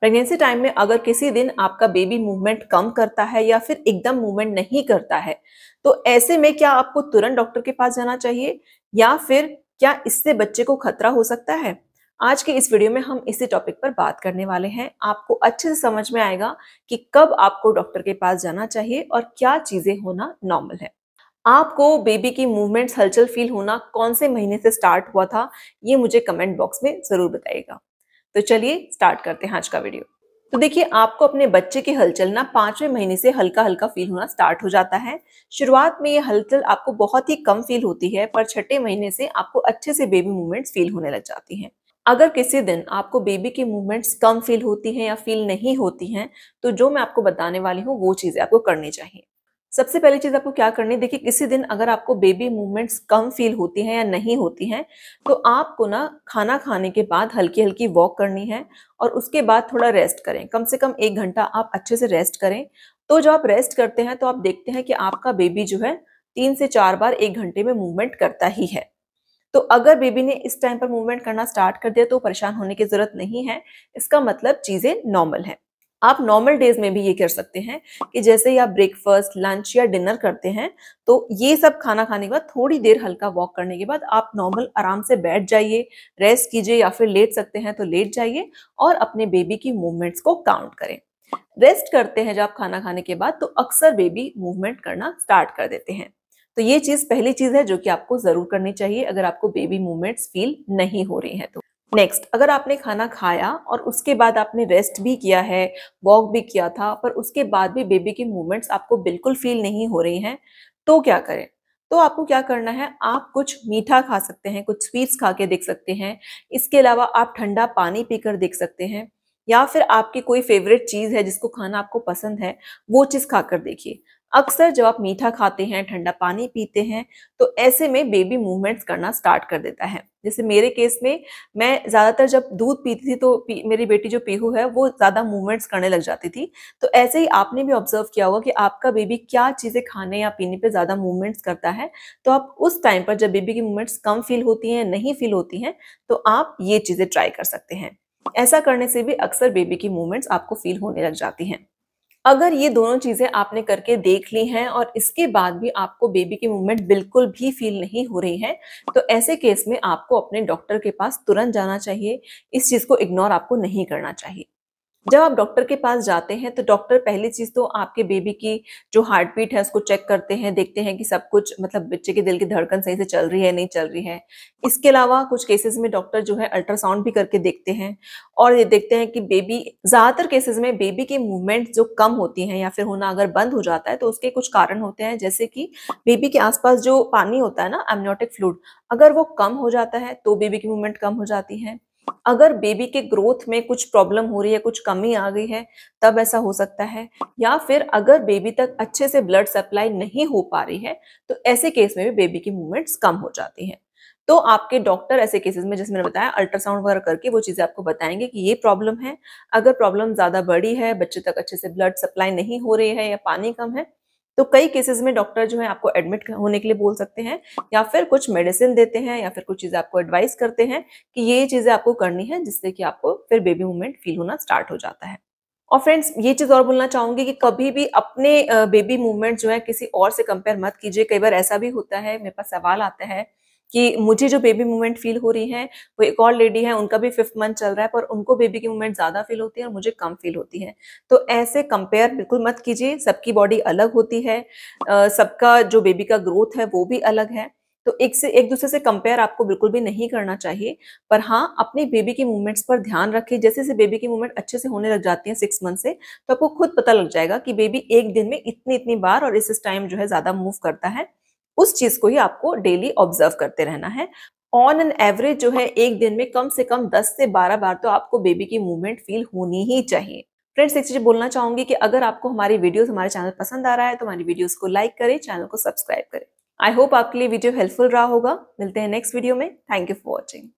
pregnancy time में अगर किसी दिन आपका बेबी मूवमेंट कम करता है या फिर एकदम मूवमेंट नहीं करता है तो ऐसे में क्या आपको तुरंत डॉक्टर के पास जाना चाहिए या फिर क्या इससे बच्चे को खतरा हो सकता है आज के इस वीडियो में हम इसी टॉपिक पर बात करने वाले हैं आपको अच्छे से समझ में आएगा कि कब आपको डॉक्टर के पास जाना चाहिए और क्या चीजें होना नॉर्मल है आपको बेबी की मूवमेंट्स हलचल फील होना कौन से महीने से स्टार्ट हुआ था ये मुझे कमेंट बॉक्स में जरूर बताइएगा तो चलिए स्टार्ट करते हैं आज का वीडियो तो देखिए आपको अपने बच्चे की हलचल ना पांचवें महीने से हल्का हल्का फील होना स्टार्ट हो जाता है शुरुआत में ये हलचल आपको बहुत ही कम फील होती है पर छठे महीने से आपको अच्छे से बेबी मूवमेंट्स फील होने लग जाती हैं अगर किसी दिन आपको बेबी की मूवमेंट्स कम फील होती हैं या फील नहीं होती हैं तो जो मैं आपको बताने वाली हूँ वो चीज़ें आपको करनी चाहिए सबसे पहली चीज आपको क्या करनी है देखिए किसी दिन अगर आपको बेबी मूवमेंट्स कम फील होती हैं या नहीं होती हैं तो आपको ना खाना खाने के बाद हल्की हल्की वॉक करनी है और उसके बाद थोड़ा रेस्ट करें कम से कम एक घंटा आप अच्छे से रेस्ट करें तो जब आप रेस्ट करते हैं तो आप देखते हैं कि आपका बेबी जो है तीन से चार बार एक घंटे में मूवमेंट करता ही है तो अगर बेबी ने इस टाइम पर मूवमेंट करना स्टार्ट कर दिया तो परेशान होने की जरूरत नहीं है इसका मतलब चीजें नॉर्मल है आप नॉर्मल डेज में भी ये कर सकते हैं कि जैसे ही आप ब्रेकफास्ट लंच या डिनर करते हैं तो ये सब खाना खाने के बाद थोड़ी देर हल्का वॉक करने के बाद आप नॉर्मल आराम से बैठ जाइए रेस्ट कीजिए या फिर लेट सकते हैं तो लेट जाइए और अपने बेबी की मूवमेंट्स को काउंट करें रेस्ट करते हैं जब आप खाना खाने के बाद तो अक्सर बेबी मूवमेंट करना स्टार्ट कर देते हैं तो ये चीज़ पहली चीज़ है जो कि आपको ज़रूर करनी चाहिए अगर आपको बेबी मूवमेंट्स फील नहीं हो रही है तो नेक्स्ट अगर आपने खाना खाया और उसके बाद आपने रेस्ट भी किया है वॉक भी किया था पर उसके बाद भी बेबी की मूवमेंट्स आपको बिल्कुल फील नहीं हो रही हैं तो क्या करें तो आपको क्या करना है आप कुछ मीठा खा सकते हैं कुछ स्वीट्स खा के देख सकते हैं इसके अलावा आप ठंडा पानी पीकर देख सकते हैं या फिर आपकी कोई फेवरेट चीज़ है जिसको खाना आपको पसंद है वो चीज़ खाकर देखिए अक्सर जब आप मीठा खाते हैं ठंडा पानी पीते हैं तो ऐसे में बेबी मूवमेंट्स करना स्टार्ट कर देता है जैसे मेरे केस में मैं ज़्यादातर जब दूध पीती थी तो पी, मेरी बेटी जो पीहू है वो ज़्यादा मूवमेंट्स करने लग जाती थी तो ऐसे ही आपने भी ऑब्जर्व किया होगा कि आपका बेबी क्या चीज़ें खाने या पीने पर ज़्यादा मूवमेंट्स करता है तो आप उस टाइम पर जब बेबी की मूवमेंट्स कम फील होती हैं नहीं फील होती हैं तो आप ये चीज़ें ट्राई कर सकते हैं ऐसा करने से भी अक्सर बेबी की मूवमेंट्स आपको फील होने लग जाती हैं अगर ये दोनों चीज़ें आपने करके देख ली हैं और इसके बाद भी आपको बेबी की मूवमेंट बिल्कुल भी फील नहीं हो रही है तो ऐसे केस में आपको अपने डॉक्टर के पास तुरंत जाना चाहिए इस चीज़ को इग्नोर आपको नहीं करना चाहिए जब आप डॉक्टर के पास जाते हैं तो डॉक्टर पहली चीज़ तो आपके बेबी की जो हार्ट बीट है उसको चेक करते हैं देखते हैं कि सब कुछ मतलब बच्चे के दिल की धड़कन सही से चल रही है नहीं चल रही है इसके अलावा कुछ केसेस में डॉक्टर जो है अल्ट्रासाउंड भी करके देखते हैं और ये देखते हैं कि बेबी ज़्यादातर केसेस में बेबी की मूवमेंट जो कम होती है या फिर होना अगर बंद हो जाता है तो उसके कुछ कारण होते हैं जैसे कि बेबी के आसपास जो पानी होता है ना एमनियोटिक फ्लूड अगर वो कम हो जाता है तो बेबी की मूवमेंट कम हो जाती है अगर बेबी के ग्रोथ में कुछ प्रॉब्लम हो रही है कुछ कमी आ गई है तब ऐसा हो सकता है या फिर अगर बेबी तक अच्छे से ब्लड सप्लाई नहीं हो पा रही है तो ऐसे केस में भी बेबी की मूवमेंट्स कम हो जाती हैं तो आपके डॉक्टर ऐसे केसेस में जैसे मैंने बताया अल्ट्रासाउंड वगैरह करके वो चीज़ें आपको बताएंगे कि ये प्रॉब्लम है अगर प्रॉब्लम ज़्यादा बड़ी है बच्चे तक अच्छे से ब्लड सप्लाई नहीं हो रही है या पानी कम है तो कई केसेस में डॉक्टर जो है आपको एडमिट होने के लिए बोल सकते हैं या फिर कुछ मेडिसिन देते हैं या फिर कुछ चीज़ें आपको एडवाइस करते हैं कि ये चीज़ें आपको करनी है जिससे कि आपको फिर बेबी मूवमेंट फील होना स्टार्ट हो जाता है और फ्रेंड्स ये चीज़ और बोलना चाहूंगी कि कभी भी अपने बेबी मूवमेंट जो है किसी और से कंपेयर मत कीजिए कई बार ऐसा भी होता है मेरे पास सवाल आता है कि मुझे जो बेबी मूवमेंट फील हो रही है वो एक और लेडी है उनका भी फिफ्थ मंथ चल रहा है पर उनको बेबी की मूवमेंट ज़्यादा फील होती है और मुझे कम फील होती है तो ऐसे कंपेयर बिल्कुल मत कीजिए सबकी बॉडी अलग होती है सबका जो बेबी का ग्रोथ है वो भी अलग है तो एक से एक दूसरे से कंपेयर आपको बिल्कुल भी नहीं करना चाहिए पर हाँ अपनी बेबी की मूवमेंट्स पर ध्यान रखिए जैसे जैसे बेबी की मूवमेंट अच्छे से होने लग जाती है सिक्स मंथ से तो आपको खुद पता लग जाएगा कि बेबी एक दिन में इतनी इतनी बार और इस टाइम जो है ज़्यादा मूव करता है उस चीज को ही आपको डेली ऑब्जर्व करते रहना है ऑन एन एवरेज जो है एक दिन में कम से कम 10 से 12 बार तो आपको बेबी की मूवमेंट फील होनी ही चाहिए फ्रेंड्स एक चीज बोलना चाहूंगी कि अगर आपको हमारी वीडियोस हमारे चैनल पसंद आ रहा है तो हमारी वीडियोस को लाइक करें चैनल को सब्सक्राइब करें आई होप आपके लिए वीडियो हेल्पफुल रहा होगा मिलते हैं नेक्स्ट वीडियो में थैंक यू फॉर वॉचिंग